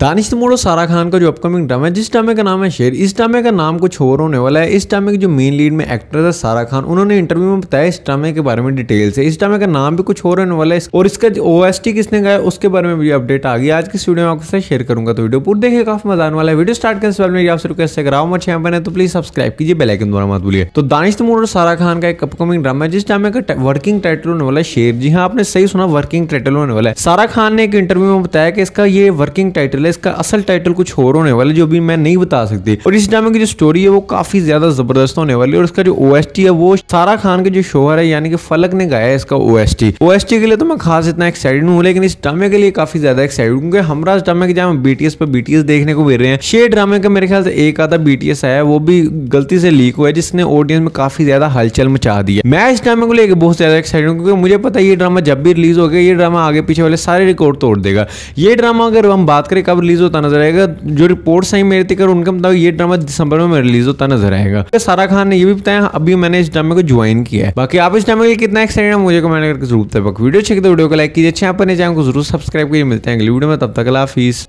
दानिश तमोड़ो सारा खान का जो अपकमिंग ड्रामा है जिस ड्रामे का नाम है शेर इस ड्रामे का नाम कुछ और होने वाला है इस ड्रामे के जो मेन लीड में एक्टर है सारा खान उन्होंने इंटरव्यू में बताया इस ड्रामे के बारे में डिटेल से इस ड्रामे का नाम भी कुछ और होने वाला है और इसका जो ओ किसने गाया उसके बारे में भी अपडेट आ गई आज की वीडियो में आपके साथ शेयर करूंगा तो वीडियो पूरी देखिए काफी मजा आने वाला है वीडियो स्टार्ट करने से पहले आप सबको कैसे कराओ मच यहाँ तो प्लीज सब्सक्राइब कीजिए बेलाइकन द्वारा मत बोलिए तो दानिश तमोड़ो सारा खान का एक अपकमिंग ड्रामा है जिस ड्रामे का वर्किंग टाइटल होने वाला है शेर जी हाँ आपने सही सुना वर्किंग टाइटल होने वाला है सारा खान ने एक इंटरव्यू में बताया कि इसका ये वर्किंग टाइटल ट्रेलर इसका असल टाइटल कुछ और होने वाला जो अभी मैं नहीं बता सकती और इस ड्रामे की जो स्टोरी है वो काफी ज्यादा जबरदस्त होने वाली और इसका जो ओ है वो सारा खान के जो शोहर है यानी कि फलक ने गाया है इसका ओ एस के लिए तो मैं खास इतना एक्साइटेड हूँ लेकिन इस ड्रामे के लिए काफी ज्यादा एक्साइटेड क्योंकि हमराज ड्रामे के जहाँ बीटीएस पर बीटीएस देखने को मिल रहे हैं छह ड्रामे का मेरे ख्याल से एक आधा बीटीएस आया वो भी गलती से लीक हुआ है जिसने ऑडियंस में काफी ज्यादा हलचल मचा दी है मैं इस ड्रामे को लेकर बहुत ज्यादा एक्साइटेड हूँ क्योंकि मुझे पता है ये ड्रामा जब भी रिलीज हो गया ये ड्रामा आगे पीछे वाले सारे रिकॉर्ड तोड़ देगा ये ड्रामा अगर हम बात करें कब रिलीज होता नजर आएगा जो रिपोर्ट आई मेरे तक उनका मतलब ये ड्रामा दिसंबर में रिलीज होता नजर आएगा तो सारा खान ने ये भी बताया अभी मैंने इस ड्रामे को ज्वाइन किया है बाकी आप इस ड्रामे के कितना एक्साइटेड है मुझे कमेंट करके जरूर तक वीडियो चेक दो तो वीडियो को लाइक कीजिए अच्छे आपने चैनल को जरूर सब्सक्राइब कीजिए मिलते हैं अगली वीडियो में तब तक हाफिज़